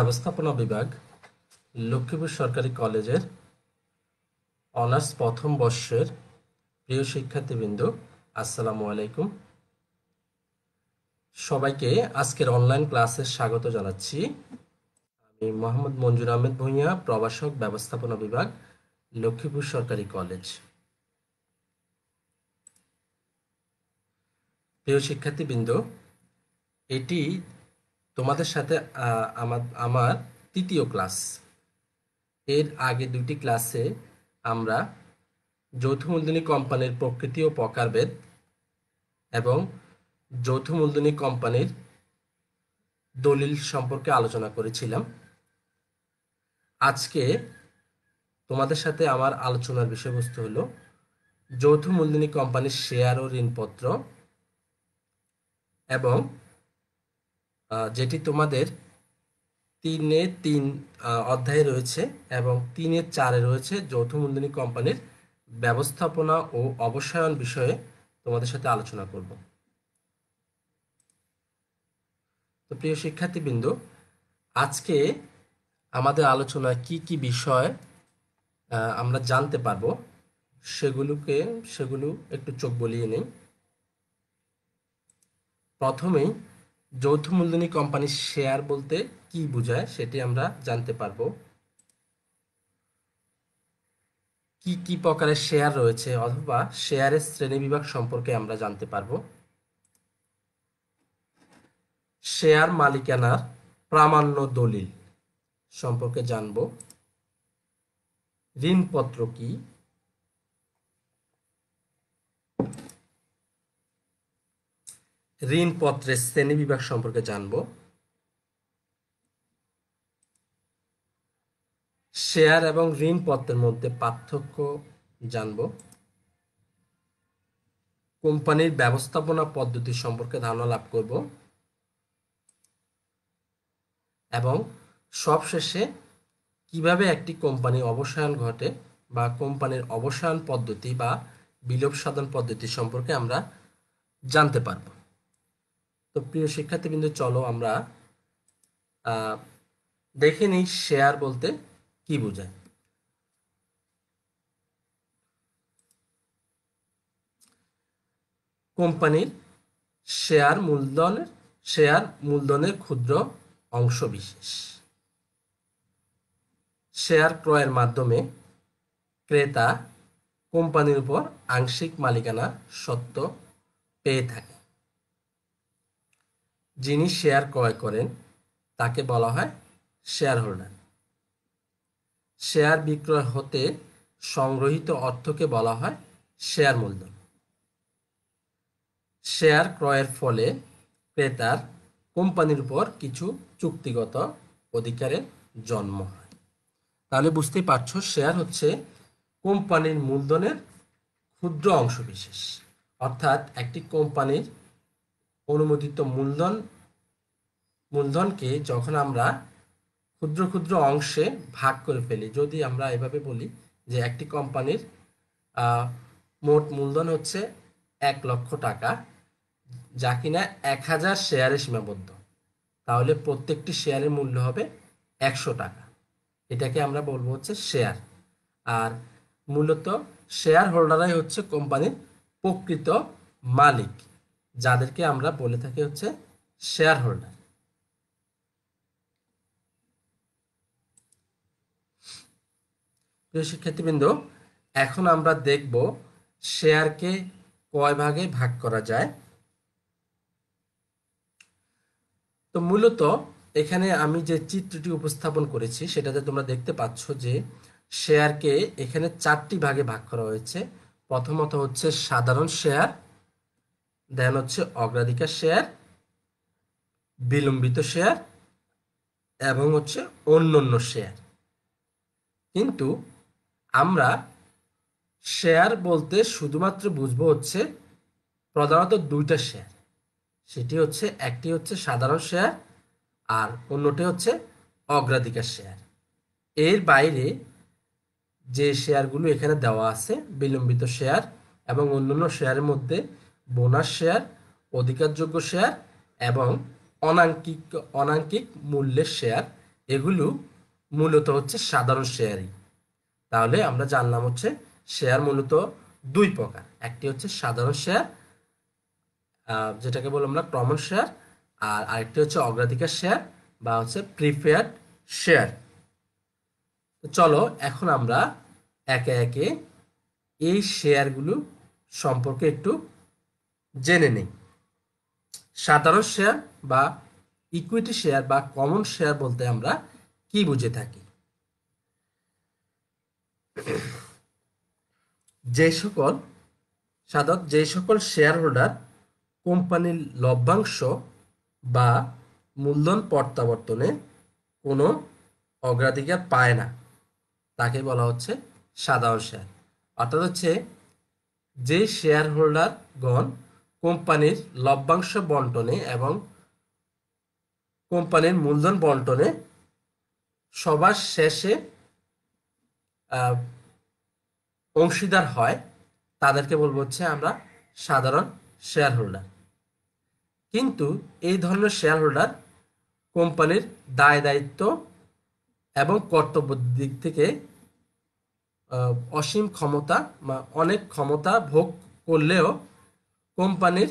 ব্যবস্থাপনা বিভাগ লক্ষ্মীপুর সরকারি কলেজের অনার্স প্রথম বর্ষের প্রিয় শিক্ষার্থীবৃন্দ আসসালামু আলাইকুম সবাইকে আজকের অনলাইন ক্লাসে স্বাগত জানাচ্ছি আমি মোহাম্মদ মঞ্জুর আহমেদ ভূঁইয়া প্রবাসক ব্যবস্থাপনা বিভাগ লক্ষ্মীপুর সরকারি কলেজ প্রিয় শিক্ষার্থীবৃন্দ এটি তোমাদের সাথে আমার আমার তৃতীয় ক্লাস এর আগে দুটি ক্লাসে আমরা যৌথ মূলধনী কোম্পানির প্রকৃতি ও প্রকারভেদ এবং যৌথ মূলধনী কোম্পানির দলিল সম্পর্কে আলোচনা করেছিলাম আজকে তোমাদের সাথে আমার আলোচনার বিষয়বস্তু হলো যৌথ মূলধনী কোম্পানির শেয়ার ও ঋণপত্র এবং যেটি তোমাদের তিনে তিন অধ্যায়ে রয়েছে এবং তিনে চারে রয়েছে যৌথ মূলধনী কোম্পানির ব্যবস্থাপনা ও অবসায়ন বিষয়ে তোমাদের সাথে আলোচনা করব তো প্রিয় শিক্ষার্থীবৃন্দ আজকে আমাদের আলোচনা কি কি বিষয় আমরা জানতে পারবো সেগুলোকে সেগুলো একটু চোখ বলিয়ে নেই প্রথমেই যৌথ মূলধনী কোম্পানির শেয়ার বলতে কি বোঝায় সেটি আমরা জানতে পারবো কি কি প্রকারের শেয়ার রয়েছে অথবা শেয়ারের শ্রেণী বিভাগ সম্পর্কে আমরা জানতে পারবো শেয়ার মালিকানার প্রামাণ্য দলিল সম্পর্কে জানব ঋণপত্র কি ঋণপত্রের শ্রেণীবিভাগ সম্পর্কে জানব শেয়ার এবং ঋণপত্রের মধ্যে পার্থক্য জানব কোম্পানির ব্যবস্থাপনা পদ্ধতি সম্পর্কে ধারণা লাভ করব এবং সবশেষে কিভাবে একটি কোম্পানি অবসায়ন ঘটে বা কোম্পানির অবসায়ন পদ্ধতি বা বিলোপ সাধন পদ্ধতি সম্পর্কে আমরা জানতে পারবো তো প্রিয় শিক্ষার্থীবৃন্দ চলো আমরা দেখে নিই শেয়ার বলতে কি বোঝায় কোম্পানির শেয়ার মূলধনের শেয়ার মূলধনের ক্ষুদ্র অংশ বিশেষ শেয়ার ক্রয়ের মাধ্যমে ক্রেতা কোম্পানির উপর আংশিক মালিকানা সত্ত্ব পেয়ে থাকে যিনি শেয়ার ক্রয় করেন তাকে বলা হয় শেয়ার হোল্ডার শেয়ার বিক্রয় হতে সংগ্রহিত অর্থকে বলা হয় শেয়ার মূলধন শেয়ার ক্রয়ের ফলে ক্রেতার কোম্পানির উপর কিছু চুক্তিগত অধিকারের জন্ম হয় তাহলে বুঝতেই পারছো শেয়ার হচ্ছে কোম্পানির মূলধনের ক্ষুদ্র অংশবিশেষ অর্থাৎ একটি কোম্পানির অনুমোদিত মূলধন মূলধনকে যখন আমরা ক্ষুদ্র ক্ষুদ্র অংশে ভাগ করে ফেলি যদি আমরা এভাবে বলি যে একটি কোম্পানির মোট মূলধন হচ্ছে এক লক্ষ টাকা যা কিনা এক হাজার শেয়ারে সীমাবদ্ধ তাহলে প্রত্যেকটি শেয়ারের মূল্য হবে একশো টাকা এটাকে আমরা বলবো হচ্ছে শেয়ার আর মূলত শেয়ার হোল্ডারাই হচ্ছে কোম্পানির প্রকৃত মালিক যাদেরকে আমরা বলে থাকি হচ্ছে শেয়ার হোল্ডার প্রিয় শিক্ষার্থীবৃন্দ এখন আমরা দেখব শেয়ারকে কয় ভাগে ভাগ করা যায় তো মূলত এখানে আমি যে চিত্রটি উপস্থাপন করেছি সেটাতে তোমরা দেখতে পাচ্ছ যে শেয়ারকে এখানে চারটি ভাগে ভাগ করা হয়েছে প্রথমত হচ্ছে সাধারণ শেয়ার দেন হচ্ছে অগ্রাধিকার শেয়ার বিলম্বিত শেয়ার এবং হচ্ছে অন্য অন্য শেয়ার কিন্তু আমরা শেয়ার বলতে শুধুমাত্র বুঝবো হচ্ছে প্রধানত দুইটা শেয়ার সেটি হচ্ছে একটি হচ্ছে সাধারণ শেয়ার আর অন্যটি হচ্ছে অগ্রাধিকার শেয়ার এর বাইরে যে শেয়ারগুলো এখানে দেওয়া আছে বিলম্বিত শেয়ার এবং অন্যান্য শেয়ারের মধ্যে বোনাস শেয়ার অধিকারযোগ্য শেয়ার এবং অনাঙ্কিক অনাঙ্কিক মূল্যের শেয়ার এগুলো মূলত হচ্ছে সাধারণ শেয়ারই তাহলে আমরা জানলাম হচ্ছে শেয়ার মূলত দুই প্রকার একটি হচ্ছে সাধারণ শেয়ার যেটাকে বলি আমরা কমন শেয়ার আর আরেকটি হচ্ছে অগ্রাধিকার শেয়ার বা হচ্ছে প্রিফেয়ার্ড শেয়ার চলো এখন আমরা একে একে এই শেয়ারগুলো সম্পর্কে একটু জেনে নেই সাধারণ শেয়ার বা ইকুইটি শেয়ার বা কমন শেয়ার বলতে আমরা কি বুঝে থাকি যে সকল সাধারণ যে সকল শেয়ার হোল্ডার কোম্পানির লভ্যাংশ বা মূলধন প্রত্যাবর্তনে কোনো অগ্রাধিকার পায় না তাকে বলা হচ্ছে সাধারণ শেয়ার অর্থাৎ হচ্ছে যে শেয়ার হোল্ডারগণ কোম্পানির লভ্যাংশ বন্টনে এবং কোম্পানির মূলধন বন্টনে সবার শেষে অংশীদার হয় তাদেরকে বলবো হচ্ছে আমরা সাধারণ শেয়ার হোল্ডার কিন্তু এই ধরনের শেয়ার হোল্ডার কোম্পানির দায় দায়িত্ব এবং কর্তব্য দিক থেকে অসীম ক্ষমতা বা অনেক ক্ষমতা ভোগ করলেও কোম্পানির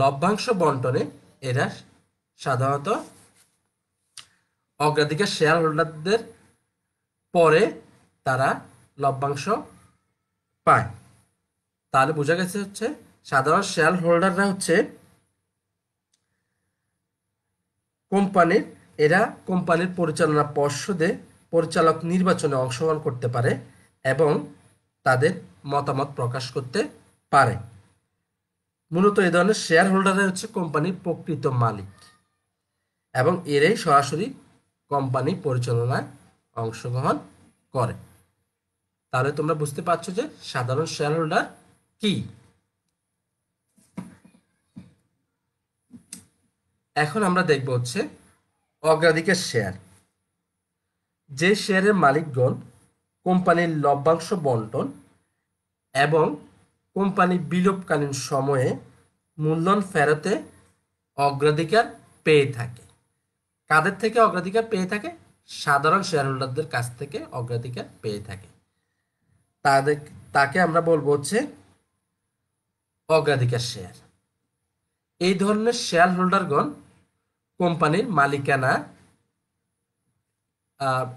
লভ্যাংশ বন্টনে এরা সাধারণত অগ্রাধিকার শেয়ার হোল্ডারদের পরে তারা লভ্যাংশ পায় তাহলে বোঝা গেছে হচ্ছে সাধারণ শেয়ার হোল্ডাররা হচ্ছে কোম্পানির এরা কোম্পানির পরিচালনা পর্ষদে পরিচালক নির্বাচনে অংশগ্রহণ করতে পারে এবং তাদের মতামত প্রকাশ করতে পারে মূলত এ ধরনের শেয়ার হোল্ডাররা হচ্ছে কোম্পানির প্রকৃত মালিক এবং এরাই সরাসরি কোম্পানি পরিচালনায় অংশগ্রহণ করে তাহলে তোমরা বুঝতে পারছো যে সাধারণ শেয়ার হোল্ডার কি এখন আমরা দেখব হচ্ছে অগ্রাধিকার শেয়ার যে শেয়ারের মালিকগণ কোম্পানির লভ্যাংশ বন্টন এবং কোম্পানি বিলোপকালীন সময়ে মূলধন ফেরতে অগ্রাধিকার পেয়ে থাকে কাদের থেকে অগ্রাধিকার পেয়ে থাকে সাধারণ শেয়ার হোল্ডারদের কাছ থেকে অগ্রাধিকার পেয়ে থাকে তাদের তাকে আমরা বলবো হচ্ছে অগ্রাধিকার শেয়ার এই ধরনের শেয়ার হোল্ডারগণ কোম্পানির মালিকানা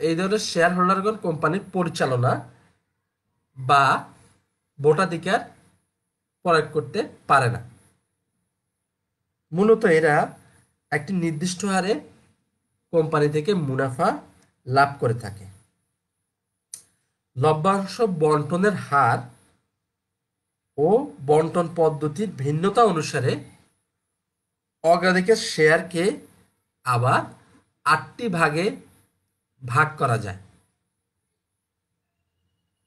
এই ধরনের শেয়ার হোল্ডারগণ কোম্পানির পরিচালনা বা ভোটাধিকার প্রয়োগ করতে পারে না মূলত এরা একটি নির্দিষ্ট হারে কোম্পানি থেকে মুনাফা লাভ করে থাকে লভ্যাংশ বন্টনের হার ও বন্টন পদ্ধতির ভিন্নতা অনুসারে অগ্রাধিকার শেয়ারকে আবার আটটি ভাগে ভাগ করা যায়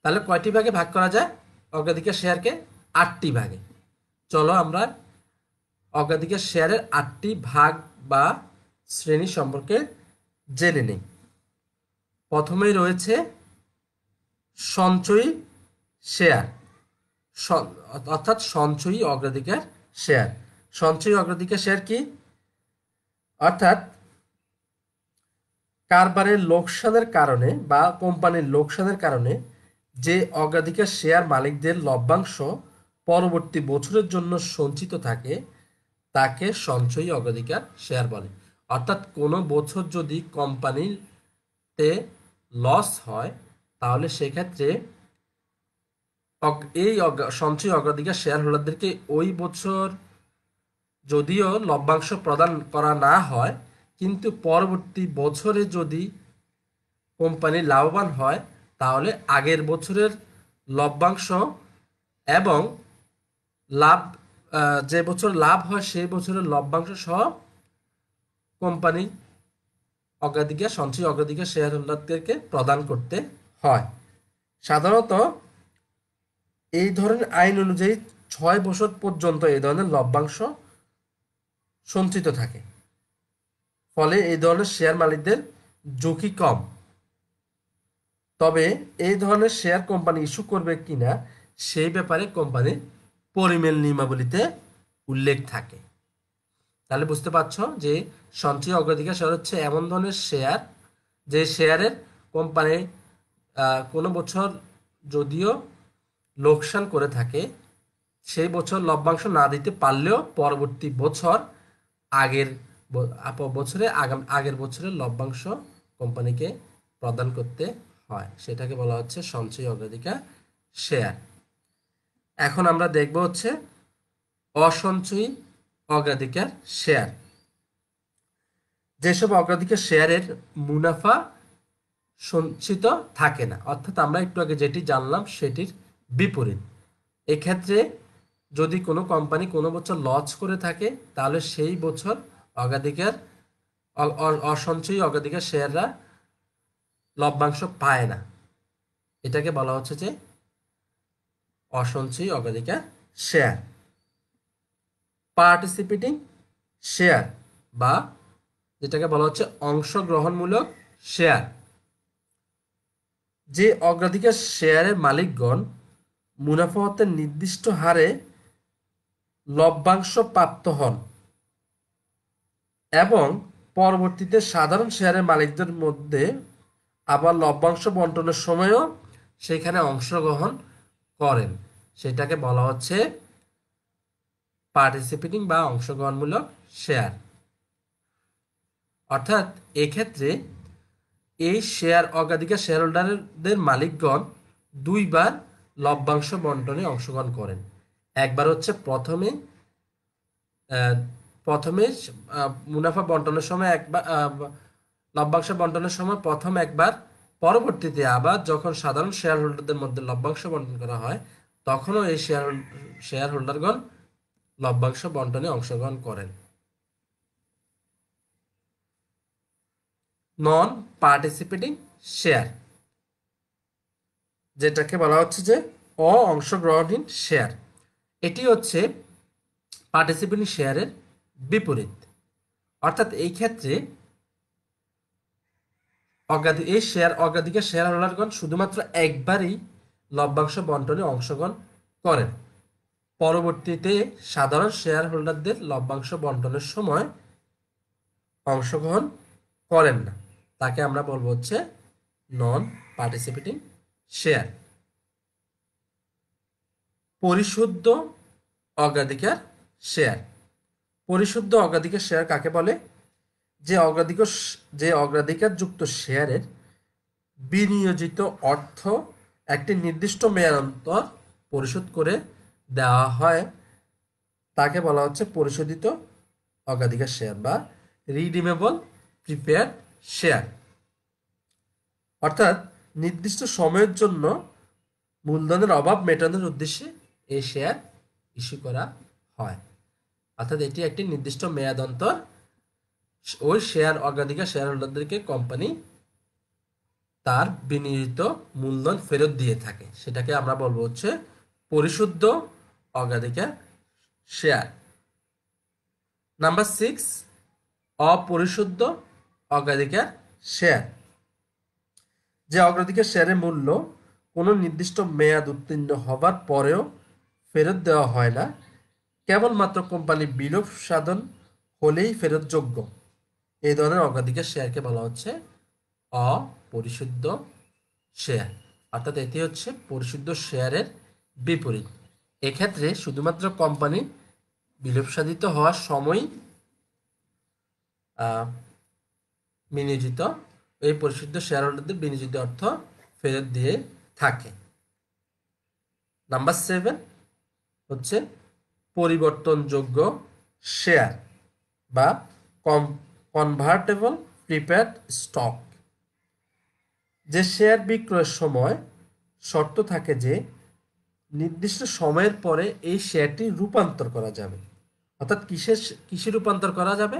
তাহলে কয়টি ভাগে ভাগ করা যায় অগ্রাধিকার শেয়ারকে আটটি ভাগে চলো আমরা অগ্রাধিকার শেয়ারের আটটি ভাগ বা শ্রেণী সম্পর্কে জেনে নিই প্রথমেই রয়েছে সঞ্চয়ী শেয়ার অর্থাৎ সঞ্চয়ী অগ্রাধিকার শেয়ার সঞ্চয়ী অগ্রাধিকার শেয়ার কি অর্থাৎ কারবারের লোকসানের কারণে বা কোম্পানির লোকসানের কারণে যে অগ্রাধিকার শেয়ার মালিকদের লভ্যাংশ পরবর্তী বছরের জন্য সঞ্চিত থাকে তাকে সঞ্চয়ী অগ্রাধিকার শেয়ার বলে অর্থাৎ কোনো বছর যদি কোম্পানিতে লস হয় তাহলে সেক্ষেত্রে এই সঞ্চয় অগ্রাধিকার শেয়ার হোল্ডারদেরকে ওই বছর যদিও লভ্যাংশ প্রদান করা না হয় কিন্তু পরবর্তী বছরে যদি কোম্পানি লাভবান হয় তাহলে আগের বছরের লভ্যাংশ এবং লাভ যে বছর লাভ হয় সেই বছরের লভ্যাংশ সহ কোম্পানি অগ্রাধিকার সঞ্চয় অগ্রাধিকার শেয়ার হোল্ডারদেরকে প্রদান করতে হয় সাধারণত এই ধরনের আইন অনুযায়ী ছয় বছর পর্যন্ত এই ধরনের লভ্যাংশ সঞ্চিত থাকে ফলে এই ধরনের শেয়ার মালিকদের ঝুঁকি কম তবে এই ধরনের শেয়ার কোম্পানি ইস্যু করবে কিনা সেই ব্যাপারে কোম্পানির পরিমেল নিয়মাবলীতে উল্লেখ থাকে তাহলে বুঝতে পারছো যে সঞ্চয় অগ্রাধিকার শেয়ার হচ্ছে এমন ধরনের শেয়ার যে শেয়ারের কোম্পানি কোনো বছর যদিও লোকসান করে থাকে সেই বছর লভ্যাংশ না দিতে পারলেও পরবর্তী বছর আগের বছরে আগাম আগের বছরের লভ্যাংশ কোম্পানিকে প্রদান করতে হয় সেটাকে বলা হচ্ছে সঞ্চয় অগ্রাধিকার শেয়ার এখন আমরা দেখব হচ্ছে অসঞ্চয়ী অগ্রাধিকার শেয়ার যেসব অগ্রাধিকার শেয়ারের মুনাফা সঞ্চিত থাকে না অর্থাৎ আমরা একটু আগে যেটি জানলাম সেটির বিপরীত এক্ষেত্রে যদি কোনো কোম্পানি কোনো বছর লস করে থাকে তাহলে সেই বছর অগ্রাধিকার অসঞ্চয়ী অগ্রাধিকার শেয়াররা লভ্যাংশ পায় না এটাকে বলা হচ্ছে যে অসঞ্চয়ী অগ্রাধিকার শেয়ার পার্টিসিপেটিং শেয়ার বা যেটাকে বলা হচ্ছে অংশগ্রহণমূলক শেয়ার যে অগ্রাধিকার শেয়ারের মালিকগণ মুনাফা হতে নির্দিষ্ট হারে লভ্যাংশ প্রাপ্ত হন এবং পরবর্তীতে সাধারণ শেয়ারের মালিকদের মধ্যে আবার লভ্যাংশ বন্টনের সময়ও সেখানে অংশগ্রহণ করেন সেটাকে বলা হচ্ছে পার্টিসিপেটিং বা অংশগ্রহণমূলক শেয়ার অর্থাৎ এক্ষেত্রে এই শেয়ার অগ্রাধিকার শেয়ার হোল্ডারদের মালিকগণ দুইবার লভ্যাংশ বন্টনে অংশগ্রহণ করেন একবার হচ্ছে প্রথমে প্রথমে মুনাফা বন্টনের সময় একবার লভ্যাংশ বন্টনের সময় প্রথম একবার পরবর্তীতে আবার যখন সাধারণ শেয়ার হোল্ডারদের মধ্যে লভ্যাংশ বন্টন করা হয় তখনও এই শেয়ার শেয়ার হোল্ডারগণ লভ্যাংশ বন্টনে অংশগ্রহণ করেন নন পার্টিসিপেটিং শেয়ার যেটাকে বলা হচ্ছে যে অ অংশগ্রহণহীন শেয়ার এটি হচ্ছে পার্টিসিপেটিং শেয়ারের বিপরীত অর্থাৎ এই ক্ষেত্রে অগ্রাধিক এই শেয়ার অগ্রাধিকার শেয়ার হোল্ডারগণ শুধুমাত্র একবারই লভ্যাংশ বন্টনে অংশগ্রহণ করেন পরবর্তীতে সাধারণ শেয়ার হোল্ডারদের লভ্যাংশ বন্টনের সময় অংশগ্রহণ করেন না তাকে আমরা বলবো হচ্ছে নন পার্টিসিপেটিং শেয়ার পরিশুদ্ধ অগ্রাধিকার শেয়ার পরিশুদ্ধ অগ্রাধিকার শেয়ার কাকে বলে যে অগ্রাধিকার যে অগ্রাধিকারযুক্ত শেয়ারের বিনিয়োজিত অর্থ একটি নির্দিষ্ট অন্তর পরিশোধ করে দেওয়া হয় তাকে বলা হচ্ছে পরিশোধিত অগ্রাধিকার শেয়ার বা রিডিমেবল প্রিপেয়ার শেয়ার অর্থাৎ নির্দিষ্ট সময়ের জন্য মূলধনের অভাব মেটানোর উদ্দেশ্যে এই শেয়ার ইস্যু করা হয় অর্থাৎ এটি একটি নির্দিষ্ট মেয়াদন্তর ওই শেয়ার অগ্রাধিকার শেয়ার হোল্ডারদেরকে কোম্পানি তার বিনিয়োজিত মূলধন ফেরত দিয়ে থাকে সেটাকে আমরা বলবো হচ্ছে পরিশুদ্ধ অগ্রাধিকার শেয়ার নাম্বার সিক্স অপরিশুদ্ধ অগ্রাধিকার শেয়ার যে অগ্রাধিকার শেয়ারের মূল্য কোনো নির্দিষ্ট মেয়াদ উত্তীর্ণ হবার পরেও ফেরত দেওয়া হয় না কেবলমাত্র কোম্পানি বিলোপ সাধন হলেই ফেরতযোগ্য এই ধরনের অগ্রাধিকার শেয়ারকে বলা হচ্ছে অপরিশুদ্ধ শেয়ার অর্থাৎ এটি হচ্ছে পরিশুদ্ধ শেয়ারের বিপরীত এক্ষেত্রে শুধুমাত্র কোম্পানি বিলোপসাধিত হওয়ার সময় বিনিয়োজিত এই পরিশুদ্ধ শেয়ার হোল্ডারদের বিনিয়োজিত অর্থ ফেরত দিয়ে থাকে নাম্বার সেভেন হচ্ছে পরিবর্তনযোগ্য শেয়ার বা কম কনভার্টেবল প্রিপেড স্টক যে শেয়ার বিক্রয়ের সময় শর্ত থাকে যে নির্দিষ্ট সময়ের পরে এই শেয়ারটি রূপান্তর করা যাবে অর্থাৎ কিসের কিসে রূপান্তর করা যাবে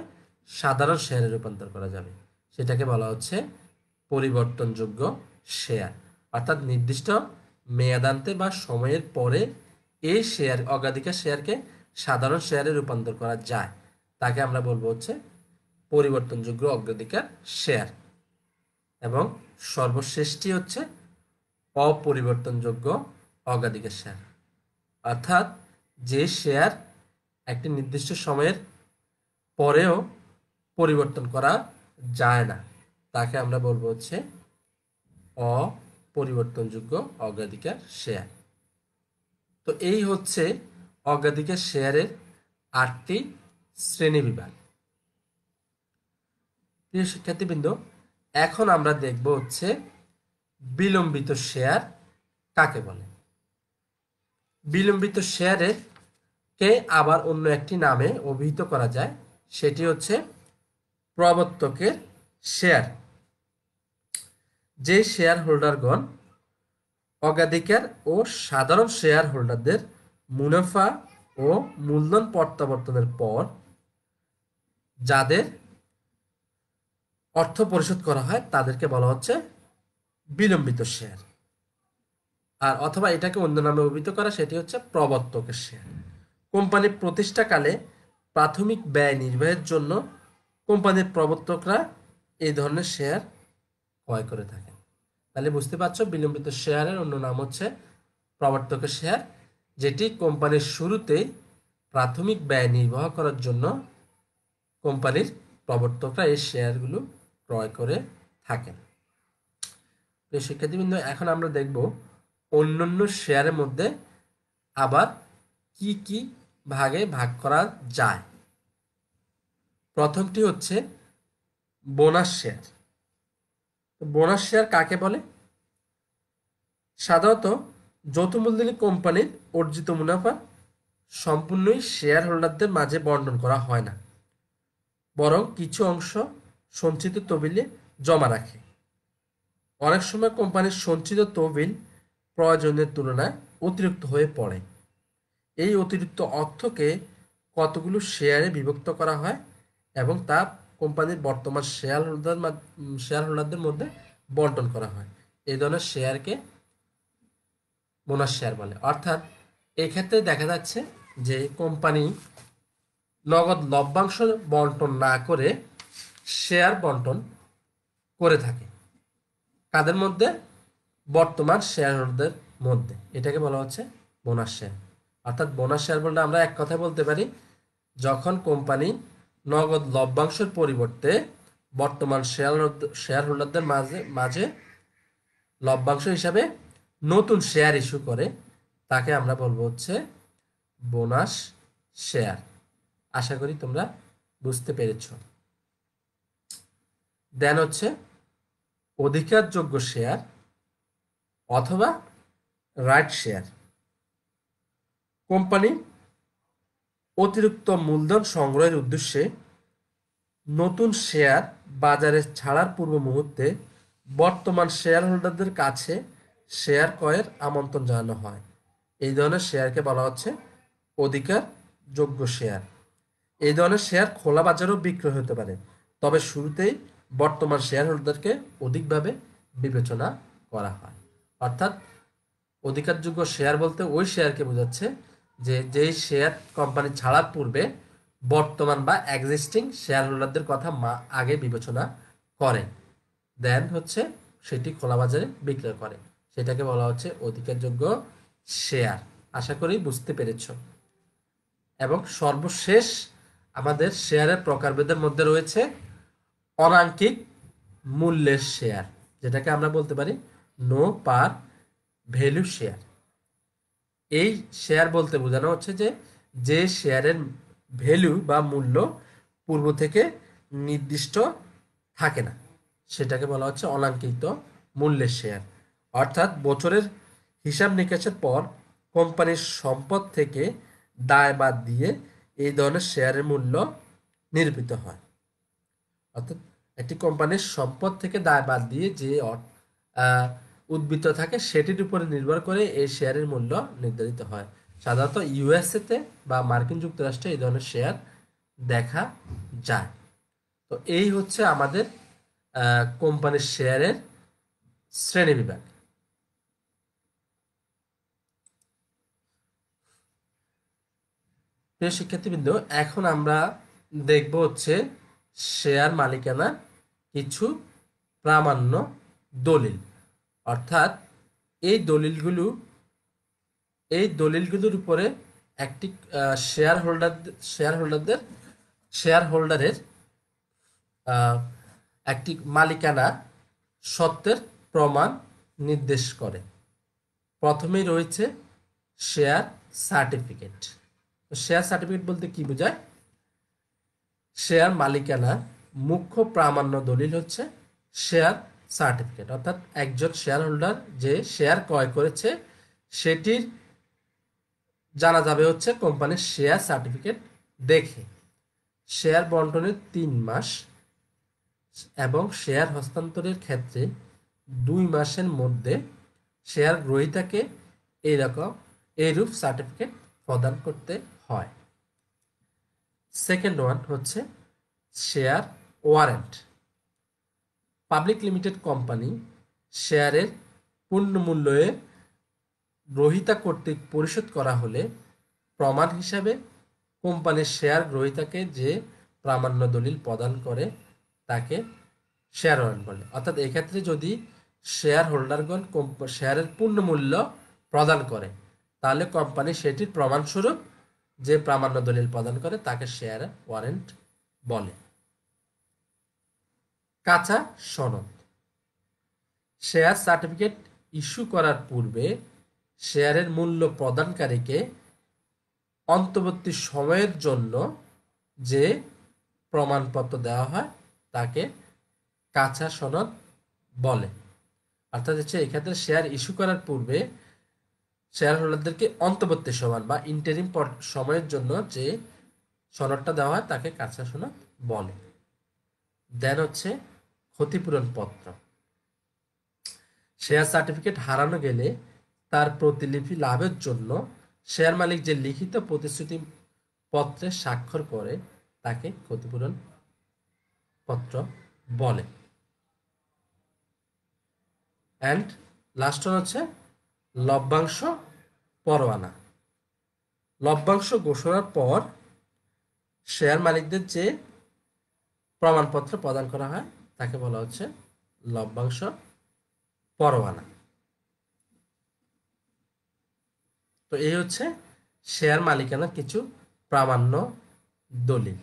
সাধারণ শেয়ারে রূপান্তর করা যাবে সেটাকে বলা হচ্ছে পরিবর্তনযোগ্য শেয়ার অর্থাৎ নির্দিষ্ট মেয়াদান্তে বা সময়ের পরে এই শেয়ার অগ্রাধিকার শেয়ারকে সাধারণ শেয়ারে রূপান্তর করা যায় তাকে আমরা বলবো হচ্ছে পরিবর্তনযোগ্য অগ্রাধিকার শেয়ার এবং সর্বশেষটি হচ্ছে অপরিবর্তনযোগ্য অগ্রাধিকার শেয়ার অর্থাৎ যে শেয়ার একটি নির্দিষ্ট সময়ের পরেও পরিবর্তন করা যায় না তাকে আমরা বলবো হচ্ছে অপরিবর্তনযোগ্য অগ্রাধিকার শেয়ার তো এই হচ্ছে অগ্রাধিকার শেয়ারের আটটি শ্রেণী বিভাগ প্রিয় শিক্ষার্থীবৃন্দ এখন আমরা দেখব হচ্ছে বিলম্বিত শেয়ার কাকে বলে বিলম্বিত শেয়ারের কে আবার অন্য একটি নামে অভিহিত করা যায় সেটি হচ্ছে প্রবর্তকের শেয়ার যে শেয়ার হোল্ডারগণ অগ্রাধিকার ও সাধারণ শেয়ার হোল্ডারদের মুনাফা ও মূলধন প্রত্যাবর্তনের পর যাদের অর্থ পরিশোধ করা হয় তাদেরকে বলা হচ্ছে বিলম্বিত শেয়ার আর অথবা এটাকে অন্য নামে অভিহিত করা সেটি হচ্ছে প্রবর্তকের শেয়ার কোম্পানি প্রতিষ্ঠাকালে প্রাথমিক ব্যয় নির্বাহের জন্য কোম্পানির প্রবর্তকরা এই ধরনের শেয়ার ক্রয় করে থাকেন তাহলে বুঝতে পারছো বিলম্বিত শেয়ারের অন্য নাম হচ্ছে প্রবর্তকের শেয়ার যেটি কোম্পানির শুরুতেই প্রাথমিক ব্যয় নির্বাহ করার জন্য কোম্পানির প্রবর্তকরা এই শেয়ারগুলো ক্রয় করে থাকেন প্রিয় শিক্ষার্থীবৃন্দ এখন আমরা দেখব অন্যান্য শেয়ারের মধ্যে আবার কি কি ভাগে ভাগ করা যায় প্রথমটি হচ্ছে বোনাস শেয়ার বোনাস শেয়ার কাকে বলে সাধারণত যৌথ মূলধনী কোম্পানির অর্জিত মুনাফা সম্পূর্ণই শেয়ার হোল্ডারদের মাঝে বন্টন করা হয় না বরং কিছু অংশ সঞ্চিত তহবিলে জমা রাখে অনেক সময় কোম্পানির সঞ্চিত তহবিল প্রয়োজনের তুলনায় অতিরিক্ত হয়ে পড়ে এই অতিরিক্ত অর্থকে কতগুলো শেয়ারে বিভক্ত করা হয় এবং তা কোম্পানির বর্তমান শেয়ার হোল্ডার শেয়ার হোল্ডারদের মধ্যে বন্টন করা হয় এই ধরনের শেয়ারকে বোনাস শেয়ার বলে অর্থাৎ এক্ষেত্রে দেখা যাচ্ছে যে কোম্পানি নগদ লভ্যাংশ বন্টন না করে শেয়ার বন্টন করে থাকে কাদের মধ্যে বর্তমান শেয়ার মধ্যে এটাকে বলা হচ্ছে বোনাস শেয়ার অর্থাৎ বোনাস শেয়ার বলতে আমরা এক কথা বলতে পারি যখন কোম্পানি নগদ লভ্যাংশের পরিবর্তে বর্তমান শেয়ার শেয়ার হোল্ডারদের মাঝে মাঝে লভ্যাংশ হিসাবে নতুন শেয়ার ইস্যু করে তাকে আমরা বলবো হচ্ছে বোনাস শেয়ার আশা করি তোমরা বুঝতে পেরেছো দেন হচ্ছে অধিকারযোগ্য শেয়ার অথবা রাইট শেয়ার কোম্পানি অতিরিক্ত মূলধন সংগ্রহের উদ্দেশ্যে নতুন শেয়ার বাজারে ছাড়ার পূর্ব মুহূর্তে বর্তমান শেয়ার হোল্ডারদের কাছে শেয়ার ক্রয়ের আমন্ত্রণ জানানো হয় এই ধরনের শেয়ারকে বলা হচ্ছে অধিকার যোগ্য শেয়ার এই ধরনের শেয়ার খোলা বাজারেও বিক্রয় হতে পারে তবে শুরুতেই বর্তমান শেয়ার হোল্ডারকে অধিকভাবে বিবেচনা করা হয় অর্থাৎ অধিকারযোগ্য শেয়ার বলতে ওই শেয়ারকে বোঝাচ্ছে যে যেই শেয়ার কোম্পানি ছাড়ার পূর্বে বর্তমান বা এক্সিস্টিং শেয়ার হোল্ডারদের কথা মা আগে বিবেচনা করে দেন হচ্ছে সেটি খোলা বাজারে বিক্রয় করে সেটাকে বলা হচ্ছে অধিকারযোগ্য শেয়ার আশা করি বুঝতে পেরেছ এবং সর্বশেষ আমাদের শেয়ারের প্রকারভেদের মধ্যে রয়েছে অনাঙ্কিক মূল্যের শেয়ার যেটাকে আমরা বলতে পারি নো পার ভ্যালু শেয়ার এই শেয়ার বলতে বোঝানো হচ্ছে যে যে শেয়ারের ভ্যালু বা মূল্য পূর্ব থেকে নির্দিষ্ট থাকে না সেটাকে বলা হচ্ছে অনাঙ্কিত মূল্যের শেয়ার অর্থাৎ বছরের হিসাব নিকাশের পর কোম্পানির সম্পদ থেকে দায় বাদ দিয়ে এই ধরনের শেয়ারের মূল্য নির্মিত হয় অর্থাৎ একটি কোম্পানির সম্পদ থেকে দায় বাদ দিয়ে যে উদ্বৃত্ত থাকে সেটির উপরে নির্ভর করে এই শেয়ারের মূল্য নির্ধারিত হয় সাধারণত ইউএসএতে বা মার্কিন যুক্তরাষ্ট্রে এই ধরনের শেয়ার দেখা যায় তো এই হচ্ছে আমাদের কোম্পানির শেয়ারের শ্রেণী বিভাগ প্রিয় শিক্ষার্থীবৃন্দ এখন আমরা দেখব হচ্ছে শেয়ার মালিকানা কিছু প্রামাণ্য দলিল অর্থাৎ এই দলিলগুলো এই দলিলগুলোর উপরে একটি শেয়ার হোল্ডার শেয়ার হোল্ডারদের শেয়ার হোল্ডারের একটি মালিকানা সত্যের প্রমাণ নির্দেশ করে প্রথমেই রয়েছে শেয়ার সার্টিফিকেট শেয়ার সার্টিফিকেট বলতে কি বোঝায় শেয়ার মালিকানা মুখ্য প্রামাণ্য দলিল হচ্ছে শেয়ার সার্টিফিকেট অর্থাৎ একজন শেয়ার হোল্ডার যে শেয়ার ক্রয় করেছে সেটির জানা যাবে হচ্ছে কোম্পানির শেয়ার সার্টিফিকেট দেখে শেয়ার বন্টনের তিন মাস এবং শেয়ার হস্তান্তরের ক্ষেত্রে দুই মাসের মধ্যে শেয়ার গ্রহীতাকে এইরকম এরূপ সার্টিফিকেট প্রদান করতে হয় সেকেন্ড ওয়ান হচ্ছে share warrant public limited company শেয়ারের পূর্ণ মূল্যে গ্রহিতা কর্তৃক পরিশোধ করা হলে প্রমাণ হিসাবে কোম্পানির শেয়ার গ্রহিতাকে যে প্রামাণ্য দলিল প্রদান করে তাকে শেয়ার ওয়ারেন্ট বলে অর্থাৎ এক্ষেত্রে যদি শেয়ার হোল্ডারগণ শেয়ারের পূর্ণ মূল্য প্রদান করে তাহলে কোম্পানি সেটির প্রমাণস্বরূপ যে প্রামাণ্য দলিল প্রদান করে তাকে শেয়ার ওয়ারেন্ট বলে কাঁচা সনদ শেয়ার সার্টিফিকেট ইস্যু করার পূর্বে শেয়ারের মূল্য প্রদানকারীকে অন্তর্বর্তী সময়ের জন্য যে প্রমাণপত্র দেওয়া হয় তাকে কাঁচা সনদ বলে অর্থাৎ হচ্ছে এক্ষেত্রে শেয়ার ইস্যু করার পূর্বে শেয়ার হোল্ডারদেরকে অন্তর্বর্তী সমান বা ইন্টারিম সময়ের জন্য যে সনদটা দেওয়া হয় তাকে কাঁচা সনদ বলে দেন হচ্ছে ক্ষতিপূরণ পত্র শেয়ার সার্টিফিকেট হারানো গেলে তার প্রতিলিপি লাভের জন্য শেয়ার মালিক যে লিখিত প্রতিশ্রুতি পত্রে স্বাক্ষর করে তাকে ক্ষতিপূরণ পত্র বলে অ্যান্ড লাস্ট হচ্ছে লভ্যাংশ পরোয়ানা লভ্যাংশ ঘোষণার পর শেয়ার মালিকদের যে প্রমাণপত্র প্রদান করা হয় তাকে বলা হচ্ছে লভ্যাংশ পরোয়ানা তো এই হচ্ছে শেয়ার মালিকানার কিছু প্রামাণ্য দলিল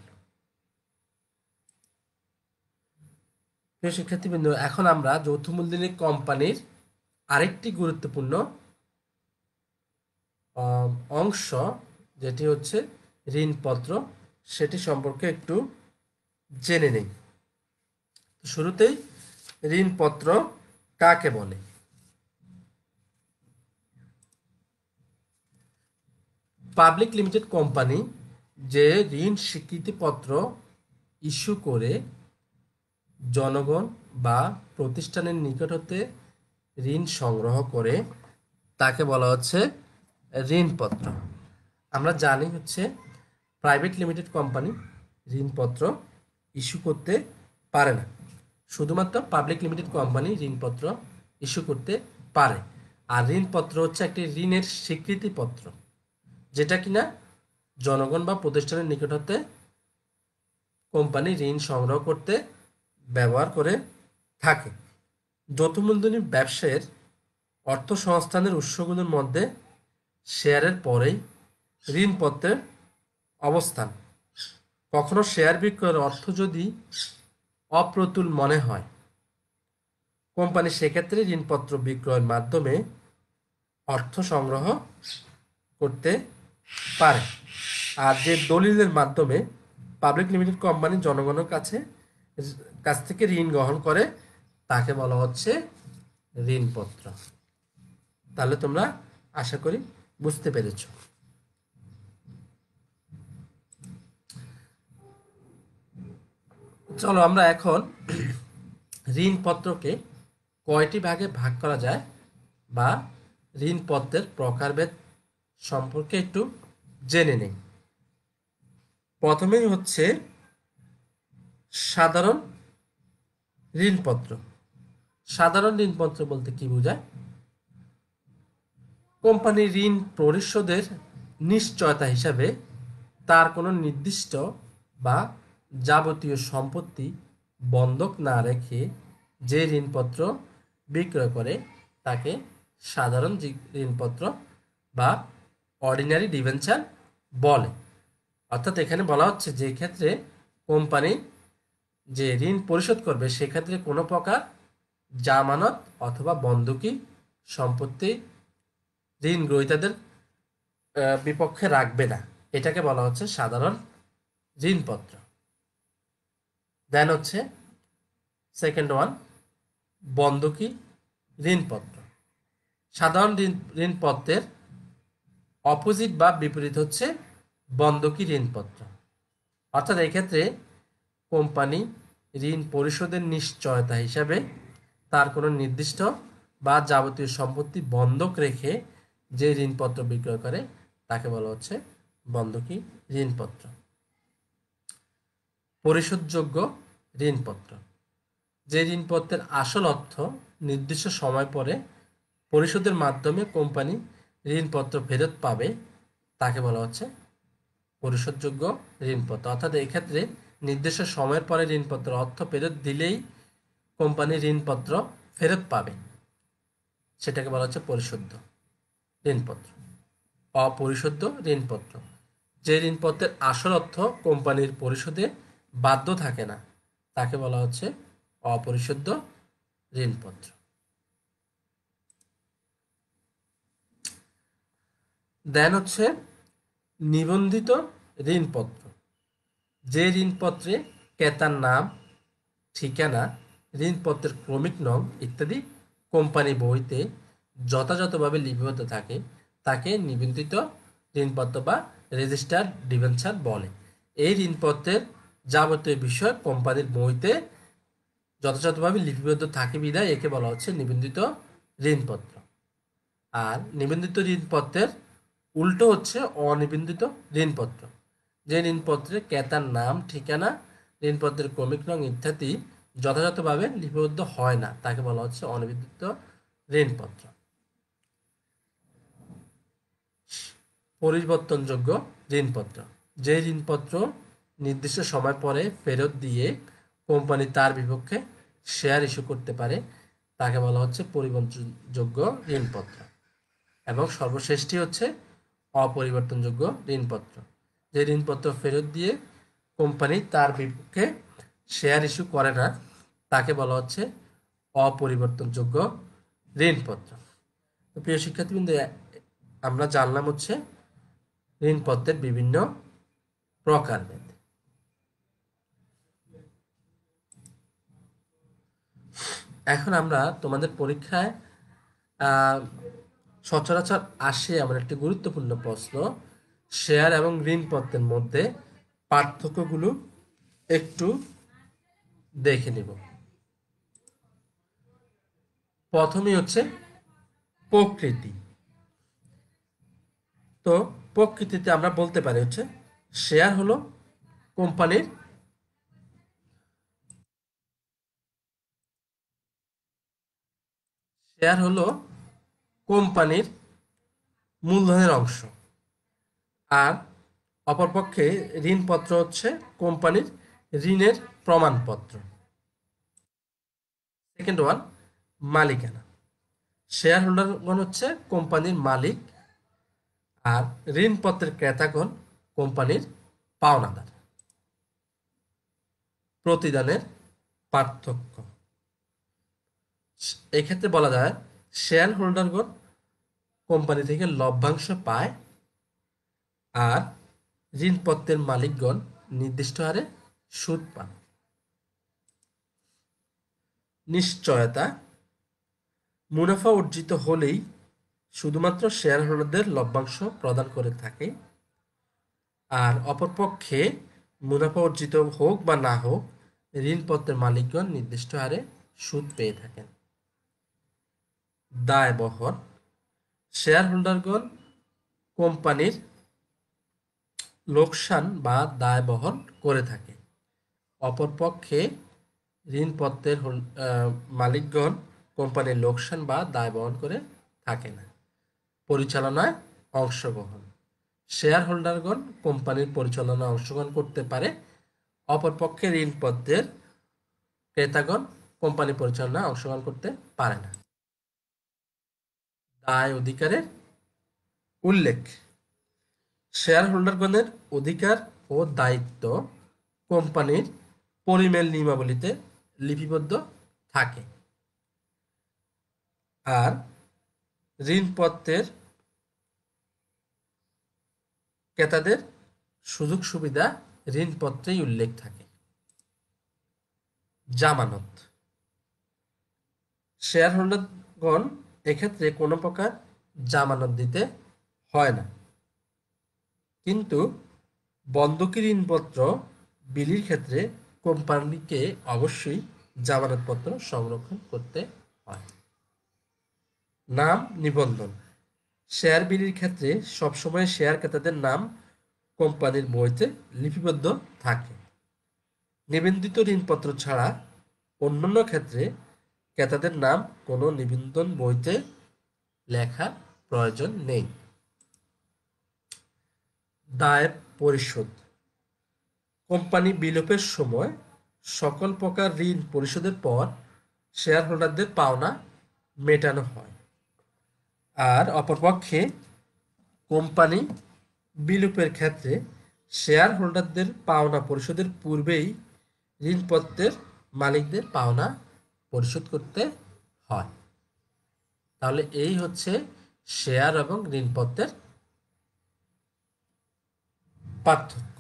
প্রিয় শিক্ষার্থীবৃন্দ এখন আমরা যৌথ মূলধনী কোম্পানির আরেকটি গুরুত্বপূর্ণ অংশ যেটি হচ্ছে ঋণপত্র সেটি সম্পর্কে একটু জেনে নেই শুরুতেই ঋণপত্র কাকে বলে পাবলিক লিমিটেড কোম্পানি যে ঋণ স্বীকৃতিপত্র ইস্যু করে জনগণ বা প্রতিষ্ঠানের নিকট হতে ঋণ সংগ্রহ করে তাকে বলা হচ্ছে ঋণপত্র আমরা জানি হচ্ছে প্রাইভেট লিমিটেড কোম্পানি ঋণপত্র ইস্যু করতে পারে না শুধুমাত্র পাবলিক লিমিটেড কোম্পানি ঋণপত্র ইস্যু করতে পারে আর ঋণপত্র হচ্ছে একটি ঋণের স্বীকৃতিপত্র যেটা কিনা জনগণ বা প্রতিষ্ঠানের নিকট হতে কোম্পানি ঋণ সংগ্রহ করতে ব্যবহার করে থাকে মূলধনী ব্যবসায়ের অর্থ সংস্থানের উৎসগুলোর মধ্যে শেয়ারের পরেই ঋণপত্রের অবস্থান কখনো শেয়ার বিক্রয়ের অর্থ যদি অপ্রতুল মনে হয় কোম্পানি সেক্ষেত্রে ঋণপত্র বিক্রয়ের মাধ্যমে অর্থ সংগ্রহ করতে পারে আর যে দলিলের মাধ্যমে পাবলিক লিমিটেড কোম্পানি জনগণের কাছে কাছ থেকে ঋণ গ্রহণ করে তাকে বলা হচ্ছে ঋণপত্র তাহলে তোমরা আশা করি বুঝতে পেরেছো চলো আমরা এখন ঋণপত্রকে কয়টি ভাগে ভাগ করা যায় বা ঋণপত্রের প্রকারভেদ সম্পর্কে একটু জেনে নিই প্রথমেই হচ্ছে সাধারণ ঋণপত্র সাধারণ ঋণপত্র বলতে কি বোঝায় কোম্পানি ঋণ পরিশোধের নিশ্চয়তা হিসাবে তার কোনো নির্দিষ্ট বা যাবতীয় সম্পত্তি বন্ধক না রেখে যে ঋণপত্র বিক্রয় করে তাকে সাধারণ ঋণপত্র বা অর্ডিনারি ডিভেঞ্চার বলে অর্থাৎ এখানে বলা হচ্ছে যে ক্ষেত্রে কোম্পানি যে ঋণ পরিশোধ করবে সেক্ষেত্রে কোনো প্রকার জামানত অথবা বন্ধকি সম্পত্তি ঋণ গ্রহীতাদের বিপক্ষে রাখবে না এটাকে বলা হচ্ছে সাধারণ ঋণপত্র দেন হচ্ছে সেকেন্ড ওয়ান বন্ধকি ঋণপত্র সাধারণ ঋণ ঋণপত্রের অপোজিট বা বিপরীত হচ্ছে বন্ধকি ঋণপত্র অর্থাৎ এক্ষেত্রে কোম্পানি ঋণ পরিশোধের নিশ্চয়তা হিসাবে তার কোনো নির্দিষ্ট বা যাবতীয় সম্পত্তি বন্ধক রেখে যে ঋণপত্র বিক্রয় করে তাকে বলা হচ্ছে বন্ধকি ঋণপত্র পরিশোধযোগ্য ঋণপত্র যে ঋণপত্রের আসল অর্থ নির্দিষ্ট সময় পরে পরিশোধের মাধ্যমে কোম্পানি ঋণপত্র ফেরত পাবে তাকে বলা হচ্ছে পরিশোধযোগ্য ঋণপত্র অর্থাৎ এক্ষেত্রে নির্দিষ্ট সময়ের পরে ঋণপত্র অর্থ ফেরত দিলেই কোম্পানি ঋণপত্র ফেরত পাবে সেটাকে বলা হচ্ছে পরিশুদ্ধ ঋণপত্র অপরিশুদ্ধ ঋণপত্র যে ঋণপত্রের আসল অর্থ কোম্পানির পরিশোধে বাধ্য থাকে না তাকে বলা হচ্ছে অপরিশুদ্ধ ঋণপত্র দেন হচ্ছে নিবন্ধিত ঋণপত্র যে ঋণপত্রে ক্রেতার নাম ঠিকানা ঋণপত্রের ক্রমিক নং ইত্যাদি কোম্পানি বইতে যথাযথভাবে লিপিবদ্ধ থাকে তাকে নিবন্ধিত ঋণপত্র বা রেজিস্টার্ড ডিভেঞ্চার বলে এই ঋণপত্রের যাবতীয় বিষয় কোম্পানির বইতে যথাযথভাবে লিপিবদ্ধ থাকে বিধায় একে বলা হচ্ছে নিবন্ধিত ঋণপত্র আর নিবন্ধিত ঋণপত্রের উল্টো হচ্ছে অনিবন্ধিত ঋণপত্র যে ঋণপত্রে ক্রেতার নাম ঠিকানা ঋণপত্রের ক্রমিক রং ইত্যাদি যথাযথভাবে লিপিবদ্ধ হয় না তাকে বলা হচ্ছে অনিবন্ধিত ঋণপত্র পরিবর্তনযোগ্য ঋণপত্র যে ঋণপত্র নির্দিষ্ট সময় পরে ফেরত দিয়ে কোম্পানি তার বিপক্ষে শেয়ার ইস্যু করতে পারে তাকে বলা হচ্ছে পরিবর্তনযোগ্য ঋণপত্র এবং সর্বশেষটি হচ্ছে অপরিবর্তনযোগ্য ঋণপত্র যে ঋণপত্র ফেরত দিয়ে কোম্পানি তার বিপক্ষে শেয়ার ইস্যু করে না তাকে বলা হচ্ছে অপরিবর্তনযোগ্য ঋণপত্র তো প্রিয় শিক্ষার্থীবৃন্দ আমরা জানলাম হচ্ছে ঋণপত্রের বিভিন্ন প্রকারভেদ এখন আমরা তোমাদের পরীক্ষায় সচরাচর আসে এমন একটি গুরুত্বপূর্ণ প্রশ্ন শেয়ার এবং ঋণপত্রের মধ্যে পার্থক্যগুলো একটু দেখে নিব প্রথমে হচ্ছে প্রকৃতি তো প্রকৃতিতে আমরা বলতে পারি হচ্ছে শেয়ার হলো কোম্পানির শেয়ার হলো কোম্পানির মূলধনের অংশ আর অপরপক্ষে ঋণপত্র হচ্ছে কোম্পানির ঋণের প্রমাণপত্র সেকেন্ড ওয়ান মালিকানা শেয়ার হোল্ডারগণ হচ্ছে কোম্পানির মালিক আর ঋণপত্রের ক্রেতাগণ কোম্পানির পাওনাদার প্রতিদানের পার্থক্য এক্ষেত্রে বলা যায় শেয়ার হোল্ডারগণ কোম্পানি থেকে লভ্যাংশ পায় আর ঋণপত্রের মালিকগণ নির্দিষ্ট হারে সুদ পান নিশ্চয়তা মুনাফা অর্জিত হলেই শুধুমাত্র শেয়ার হোল্ডারদের লভ্যাংশ প্রদান করে থাকে আর অপরপক্ষে মুনাফা অর্জিত হোক বা না হোক ঋণপত্রের মালিকগণ নির্দিষ্ট হারে সুদ পেয়ে থাকেন দায়বহর শেয়ার হোল্ডারগণ কোম্পানির লোকসান বা দায় বহন করে থাকে অপরপক্ষে ঋণপত্রের মালিকগণ কোম্পানির লোকসান বা দায় বহন করে থাকে না পরিচালনায় অংশগ্রহণ শেয়ার হোল্ডারগণ কোম্পানির পরিচালনায় অংশগ্রহণ করতে পারে অপরপক্ষে ঋণপত্রের ক্রেতাগণ কোম্পানি পরিচালনায় অংশগ্রহণ করতে পারে না দায় অধিকারের উল্লেখ শেয়ার হোল্ডারগণের অধিকার ও দায়িত্ব কোম্পানির পরিমেল নিয়মাবলীতে লিপিবদ্ধ থাকে আর ঋণপত্রের ক্রেতাদের সুযোগ সুবিধা ঋণপত্রেই উল্লেখ থাকে জামানত শেয়ার হোল্ডারগণ এক্ষেত্রে কোনো প্রকার জামানত দিতে হয় না কিন্তু বন্ধকি ঋণপত্র বিলির ক্ষেত্রে কোম্পানিকে অবশ্যই জামানতপত্র সংরক্ষণ করতে হয় নাম নিবন্ধন শেয়ার বিলির ক্ষেত্রে সবসময় শেয়ার ক্রেতাদের নাম কোম্পানির বইতে লিপিবদ্ধ থাকে নিবন্ধিত ঋণপত্র ছাড়া অন্যান্য ক্ষেত্রে ক্রেতাদের নাম কোনো নিবন্ধন বইতে লেখা প্রয়োজন নেই দায় পরিশোধ কোম্পানি বিলোপের সময় সকল প্রকার ঋণ পরিশোধের পর শেয়ার হোল্ডারদের পাওনা মেটানো হয় আর অপরপক্ষে কোম্পানি বিলোপের ক্ষেত্রে শেয়ার হোল্ডারদের পাওনা পরিশোধের পূর্বেই ঋণপত্রের মালিকদের পাওনা পরিশোধ করতে হয় তাহলে এই হচ্ছে শেয়ার এবং ঋণপত্রের পার্থক্য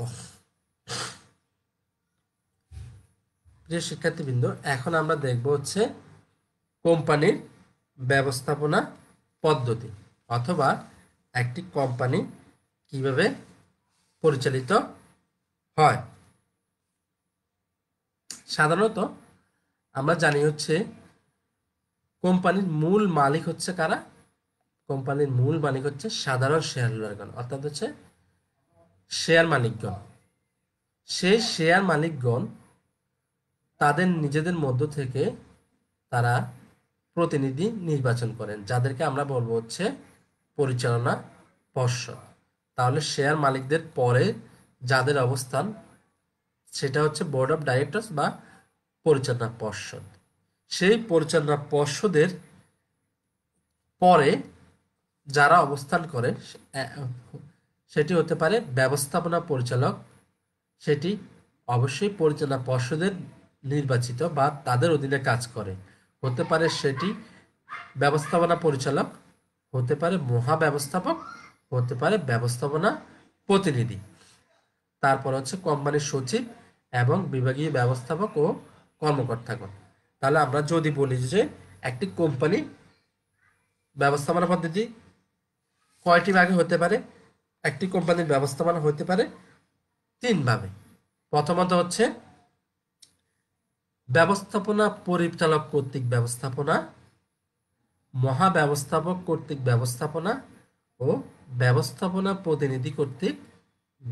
প্রিয় শিক্ষার্থীবৃন্দ এখন আমরা দেখব হচ্ছে কোম্পানির ব্যবস্থাপনা পদ্ধতি অথবা একটি কোম্পানি কিভাবে পরিচালিত হয় সাধারণত আমরা জানি হচ্ছে কোম্পানির মূল মালিক হচ্ছে কারা কোম্পানির মূল মালিক হচ্ছে সাধারণ শেয়ার হোল্ডারগণ অর্থাৎ হচ্ছে শেয়ার মালিকগণ সেই শেয়ার মালিকগণ তাদের নিজেদের মধ্য থেকে তারা প্রতিনিধি নির্বাচন করেন যাদেরকে আমরা বলবো হচ্ছে পরিচালনা পর্ষদ তাহলে শেয়ার মালিকদের পরে যাদের অবস্থান সেটা হচ্ছে বোর্ড অফ ডাইরেক্টর্স বা পরিচালনা পর্ষদ সেই পরিচালনা পর্ষদের পরে যারা অবস্থান করে সেটি হতে পারে ব্যবস্থাপনা পরিচালক সেটি অবশ্যই পরিচালনা পর্ষদের নির্বাচিত বা তাদের অধীনে কাজ করে হতে পারে সেটি ব্যবস্থাপনা পরিচালক হতে পারে মহা ব্যবস্থাপক হতে পারে ব্যবস্থাপনা প্রতিনিধি তারপর হচ্ছে কোম্পানির সচিব এবং বিভাগীয় ব্যবস্থাপক ও কর্মকর্তাগণ তাহলে আমরা যদি বলি যে একটি কোম্পানি ব্যবস্থাপনা পদ্ধতি কয়টি ভাগে হতে পারে একটি কোম্পানির ব্যবস্থাপনা হতে পারে তিনভাবে প্রথমত হচ্ছে ব্যবস্থাপনা পরিচালক কর্তৃক ব্যবস্থাপনা মহা ব্যবস্থাপক কর্তৃক ব্যবস্থাপনা ও ব্যবস্থাপনা প্রতিনিধি কর্তৃক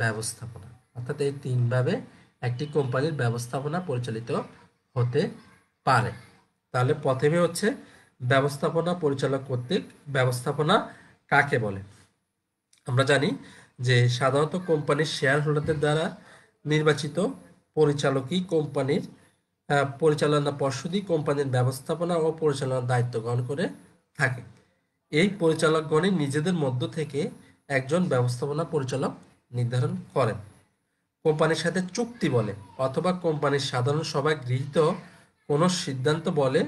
ব্যবস্থাপনা অর্থাৎ এই তিনভাবে একটি কোম্পানির ব্যবস্থাপনা পরিচালিত হতে পারে তাহলে প্রথমে হচ্ছে ব্যবস্থাপনা পরিচালক কর্তৃক ব্যবস্থাপনা কাকে বলে আমরা জানি যে সাধারণত কোম্পানির শেয়ার হোল্ডারদের দ্বারা নির্বাচিত পরিচালকই কোম্পানির পরিচালনা পর্ষদই কোম্পানির ব্যবস্থাপনা ও পরিচালনার দায়িত্ব গ্রহণ করে থাকে এই পরিচালকগণই নিজেদের মধ্য থেকে একজন ব্যবস্থাপনা পরিচালক নির্ধারণ করেন কোম্পানির সাথে চুক্তি বলে অথবা কোম্পানির সাধারণ সভায় গৃহীত কোনো সিদ্ধান্ত বলে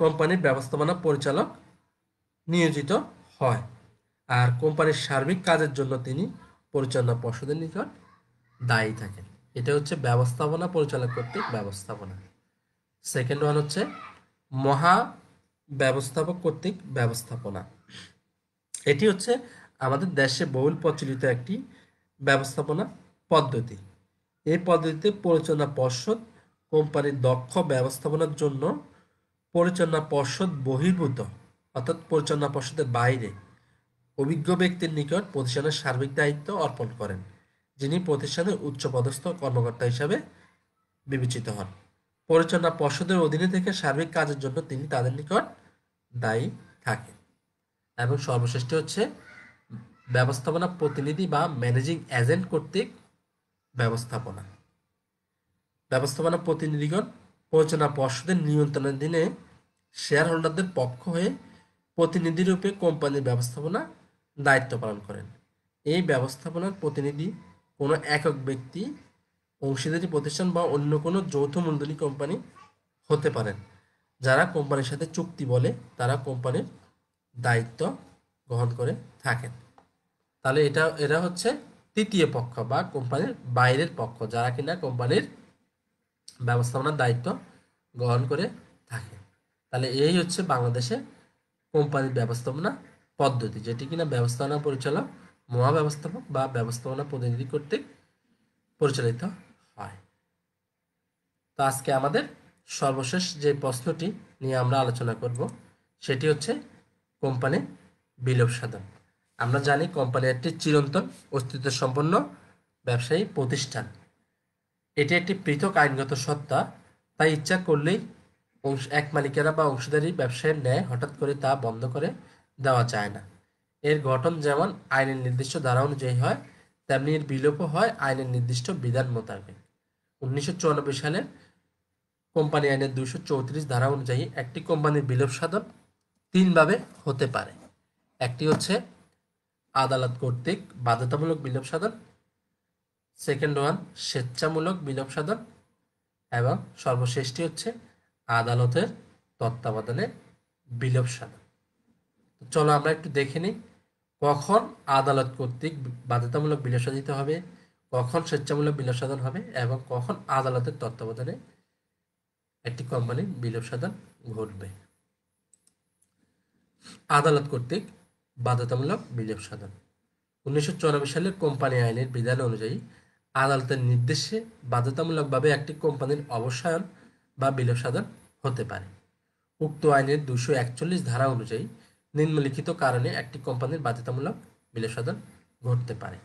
কোম্পানির ব্যবস্থাপনা পরিচালক নিয়োজিত হয় আর কোম্পানির সার্বিক কাজের জন্য তিনি পরিচালনা পর্ষদের নিকট দায়ী থাকেন এটা হচ্ছে ব্যবস্থাপনা পরিচালক কর্তৃক ব্যবস্থাপনা সেকেন্ড ওয়ান হচ্ছে মহা ব্যবস্থাপক কর্তৃক ব্যবস্থাপনা এটি হচ্ছে আমাদের দেশে বহুল প্রচলিত একটি ব্যবস্থাপনা পদ্ধতি এই পদ্ধতিতে পরিচালনা পর্ষদ কোম্পানির দক্ষ ব্যবস্থাপনার জন্য পরিচালনা পর্ষদ বহির্ভূত অর্থাৎ পরিচালনা পর্ষদের বাইরে অভিজ্ঞ ব্যক্তির নিকট প্রতিষ্ঠানের সার্বিক দায়িত্ব অর্পণ করেন যিনি প্রতিষ্ঠানের উচ্চপদস্থ কর্মকর্তা হিসাবে বিবেচিত হন পরিচালনা পর্ষদের অধীনে থেকে সার্বিক কাজের জন্য তিনি তাদের নিকট দায়ী থাকেন এবং সর্বশ্রেষ্ঠ হচ্ছে ব্যবস্থাপনা প্রতিনিধি বা ম্যানেজিং এজেন্ট কর্তৃক ব্যবস্থাপনা ব্যবস্থাপনা প্রতিনিধিগণ পরিচালনা পর্ষদের নিয়ন্ত্রণের দিনে শেয়ার হোল্ডারদের পক্ষ হয়ে প্রতিনিধিরূপে কোম্পানির ব্যবস্থাপনা দায়িত্ব পালন করেন এই ব্যবস্থাপনার প্রতিনিধি কোনো একক ব্যক্তি অংশীদারি প্রতিষ্ঠান বা অন্য কোনো যৌথ মূলধনী কোম্পানি হতে পারেন যারা কোম্পানির সাথে চুক্তি বলে তারা কোম্পানির দায়িত্ব গ্রহণ করে থাকেন তাহলে এটা এরা হচ্ছে তৃতীয় পক্ষ বা কোম্পানির বাইরের পক্ষ যারা কিনা কোম্পানির ব্যবস্থাপনার দায়িত্ব গ্রহণ করে থাকে তাহলে এই হচ্ছে বাংলাদেশে কোম্পানির ব্যবস্থাপনা পদ্ধতি যেটি কিনা ব্যবস্থাপনা পরিচালক মহাব্যবস্থাপক বা ব্যবস্থাপনা প্রতিনিধি কর্তৃক পরিচালিত হয় তো আজকে আমাদের সর্বশেষ যে প্রশ্নটি নিয়ে আমরা আলোচনা করব সেটি হচ্ছে কোম্পানি বিলোপ সাধন আমরা জানি কোম্পানি একটি চিরন্তন অস্তিত্ব সম্পন্ন ব্যবসায়ী প্রতিষ্ঠান এটি একটি পৃথক আইনগত সত্তা তাই ইচ্ছা করলেই অংশ এক মালিকেরা বা অংশীদারী ব্যবসায়ের ন্যায় হঠাৎ করে তা বন্ধ করে দেওয়া যায় না এর গঠন যেমন আইনের নির্দিষ্ট ধারা অনুযায়ী হয় তেমনি এর বিলোপও হয় আইনের নির্দিষ্ট বিধান মোতাবেক উনিশশো চুরানব্বই সালের কোম্পানি আইনের দুশো চৌত্রিশ ধারা অনুযায়ী একটি কোম্পানির বিলোপ সাধন তিনভাবে হতে পারে একটি হচ্ছে আদালত কর্তৃক বাধ্যতামূলক বিলোপ সাধন সেকেন্ড ওয়ান স্বেচ্ছামূলক বিলোপ সাধন এবং সর্বশেষটি হচ্ছে আদালতের তত্ত্বাবধানে বিলোপ সাধন চলো আমরা একটু দেখে নিই কখন আদালত কর্তৃক বাধ্যতামূলক বিলোপ সাধিত হবে কখন স্বেচ্ছামূলক বিলোপ সাধন হবে এবং কখন আদালতের তত্ত্বাবধানে একটি কোম্পানির বিলোপ সাধন ঘটবে আদালত কর্তৃক বাধ্যতামূলক বিনিয়োগ সাধন উনিশশো সালের কোম্পানি আইনের বিধান অনুযায়ী আদালতের নির্দেশে বাধ্যতামূলকভাবে একটি কোম্পানির অবসায়ন বা বিলোপ সাধন হতে পারে উক্ত আইনের দুশো একচল্লিশ ধারা অনুযায়ী নিম্নলিখিত কারণে একটি কোম্পানির বাধ্যতামূলক বিলোপ সাধন ঘটতে পারে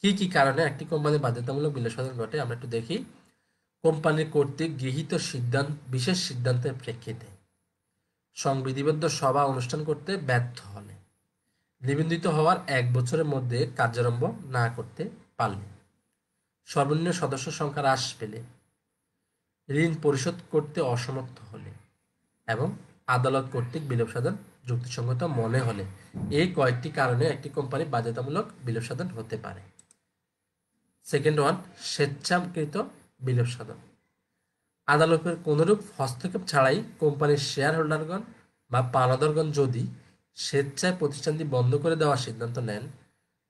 কি কি কারণে একটি কোম্পানির বাধ্যতামূলক বিলোপ সাধন ঘটে আমরা একটু দেখি কোম্পানির কর্তৃক গৃহীত সিদ্ধান্ত বিশেষ সিদ্ধান্তের প্রেক্ষিতে সংবিধিবদ্ধ সভা অনুষ্ঠান করতে ব্যর্থ হলে নিবন্ধিত হওয়ার এক বছরের মধ্যে কার্যারম্ভ না করতে পারলে সর্বনিম্ন সদস্য সংখ্যা হ্রাস পেলে ঋণ পরিশোধ করতে অসমর্থ হলে এবং আদালত কর্তৃক বিলোপ সাধন যুক্তিসঙ্গত মনে হলে এই কয়েকটি কারণে একটি কোম্পানি বাধ্যতামূলক বিলোপ সাধন হতে পারে সেকেন্ড ওয়ান স্বেচ্ছাকৃত বিলোপ সাধন আদালতের কোনরূপ হস্তক্ষেপ ছাড়াই কোম্পানির শেয়ার হোল্ডারগণ বা পানাদরগণ যদি স্বেচ্ছায় প্রতিষ্ঠানটি বন্ধ করে দেওয়ার সিদ্ধান্ত নেন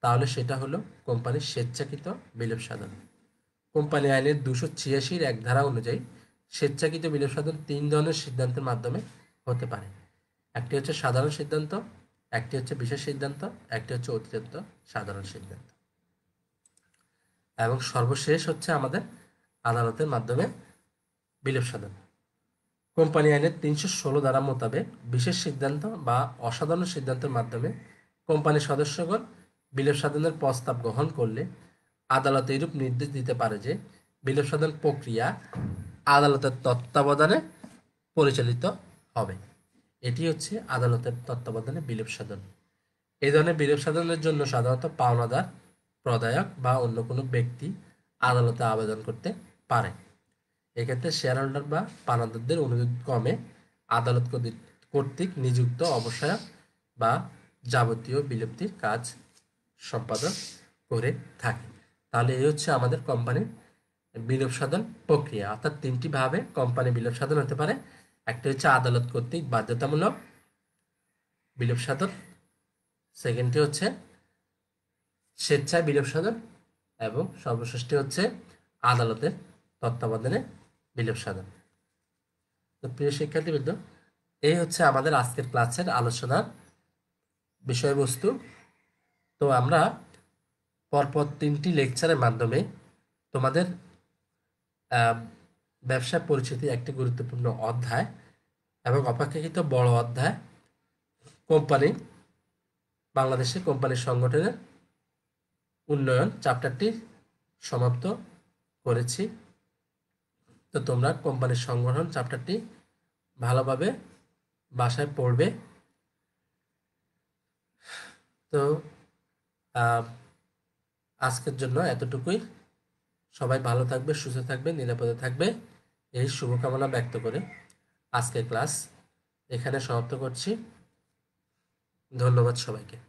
তাহলে সেটা হলো কোম্পানির স্বেচ্ছাকৃত বিলোপ সাধন কোম্পানি আইনের দুশো ছিয়াশির এক ধারা অনুযায়ী স্বেচ্ছাকৃত বিলোপ সাধন তিন ধরনের সিদ্ধান্তের মাধ্যমে হতে পারে একটি হচ্ছে সাধারণ সিদ্ধান্ত একটি হচ্ছে বিশেষ সিদ্ধান্ত একটি হচ্ছে অতিরিক্ত সাধারণ সিদ্ধান্ত এবং সর্বশেষ হচ্ছে আমাদের আদালতের মাধ্যমে বিলোপ সাধন কোম্পানি আইনের তিনশো ষোলো ধারা মোতাবেক বিশেষ সিদ্ধান্ত বা অসাধারণ সিদ্ধান্তের মাধ্যমে কোম্পানির সদস্যগণ বিলেপ সাধনের প্রস্তাব গ্রহণ করলে আদালত এরূপ নির্দেশ দিতে পারে যে বিলেপ সাধন প্রক্রিয়া আদালতের তত্ত্বাবধানে পরিচালিত হবে এটি হচ্ছে আদালতের তত্ত্বাবধানে বিলেপ সাধন এই ধরনের বিলেপ সাধনের জন্য সাধারণত পাওনাদার প্রদায়ক বা অন্য কোনো ব্যক্তি আদালতে আবেদন করতে পারে এক্ষেত্রে শেয়ার হোল্ডার বা পানাদারদের অনুরোধ ক্রমে আদালত কর্তৃক নিযুক্ত অবসায় বা যাবতীয় বিলুপ্তির কাজ সম্পাদন করে থাকে তাহলে এই হচ্ছে আমাদের কোম্পানির বিলোপ সাধন প্রক্রিয়া অর্থাৎ তিনটি ভাবে কোম্পানি বিলোপ সাধন হতে পারে একটা হচ্ছে আদালত কর্তৃক বাধ্যতামূলক বিলোপ সাধন সেকেন্ডটি হচ্ছে স্বেচ্ছায় বিলোপ সাধন এবং সর্বশেষটি হচ্ছে আদালতের তত্ত্বাবধানে বিলোপ সাধন তো প্রিয় শিক্ষার্থীবৃন্দ এই হচ্ছে আমাদের আজকের ক্লাসের আলোচনার বিষয়বস্তু তো আমরা পরপর তিনটি লেকচারের মাধ্যমে তোমাদের ব্যবসা পরিচিতি একটি গুরুত্বপূর্ণ অধ্যায় এবং অপেক্ষাকৃত বড় অধ্যায় কোম্পানি বাংলাদেশে কোম্পানি সংগঠনের উন্নয়ন চ্যাপ্টারটি সমাপ্ত করেছি তো তোমরা কোম্পানির সংগঠন চ্যাপ্টারটি ভালোভাবে বাসায় পড়বে তো আজকের জন্য এতটুকুই সবাই ভালো থাকবে সুস্থ থাকবে নিরাপদে থাকবে এই শুভকামনা ব্যক্ত করে আজকের ক্লাস এখানে সমাপ্ত করছি ধন্যবাদ সবাইকে